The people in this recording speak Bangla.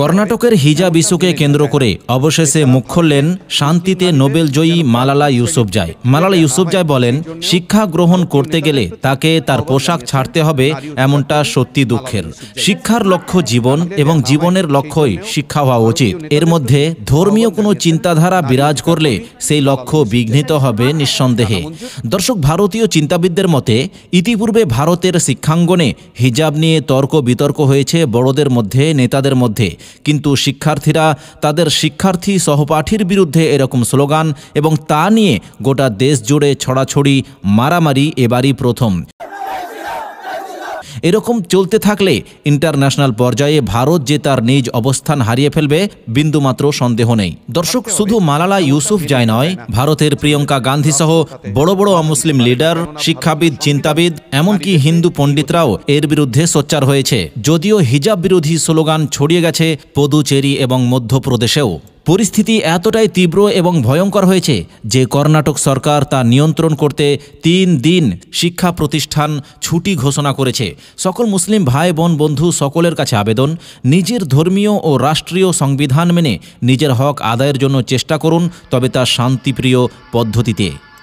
কর্ণাটকের হিজা বিশুকে কেন্দ্র করে অবশেষে মুখ খুললেন শান্তিতে নোবেল জয়ী মালালা ইউসুফজাই মালালা ইউসুফজাই বলেন শিক্ষা গ্রহণ করতে গেলে তাকে তার পোশাক ছাড়তে হবে এমনটা সত্যি দুঃখের শিক্ষার লক্ষ্য জীবন এবং জীবনের লক্ষ্যই শিক্ষা হওয়া উচিত এর মধ্যে ধর্মীয় কোনো চিন্তাধারা বিরাজ করলে সেই লক্ষ্য বিঘ্নিত হবে নিঃসন্দেহে দর্শক ভারতীয় চিন্তাবিদদের মতে ইতিপূর্বে ভারতের শিক্ষাঙ্গনে হিজাব নিয়ে তর্ক বিতর্ক হয়েছে বড়দের মধ্যে নেতাদের মধ্যে কিন্তু শিক্ষার্থীরা তাদের শিক্ষার্থী সহপাঠীর বিরুদ্ধে এরকম স্লোগান এবং তা নিয়ে গোটা দেশ জুড়ে ছড়াছড়ি মারামারি এবারই প্রথম এরকম চলতে থাকলে ইন্টারন্যাশনাল পর্যায়ে ভারত যে তার নিজ অবস্থান হারিয়ে ফেলবে বিন্দুমাত্র সন্দেহ নেই দর্শক আচ্ছা, শুধু মালালা ইউসুফ যায় নয় ভারতের প্রিয়ঙ্কা গান্ধী সহ বড় বড় অমুসলিম লিডার শিক্ষাবিদ চিন্তাবিদ এমনকি হিন্দু পণ্ডিতরাও এর বিরুদ্ধে সোচ্চার হয়েছে যদিও হিজাব বিরোধী স্লোগান ছড়িয়ে গেছে পদুচেরি এবং মধ্যপ্রদেশেও পরিস্থিতি এতটাই তীব্র এবং ভয়ঙ্কর হয়েছে যে কর্ণাটক সরকার তা নিয়ন্ত্রণ করতে তিন দিন শিক্ষা প্রতিষ্ঠান ছুটি ঘোষণা করেছে সকল মুসলিম ভাই বোন বন্ধু সকলের কাছে আবেদন নিজের ধর্মীয় ও রাষ্ট্রীয় সংবিধান মেনে নিজের হক আদায়ের জন্য চেষ্টা করুন তবে তা শান্তিপ্রিয় পদ্ধতিতে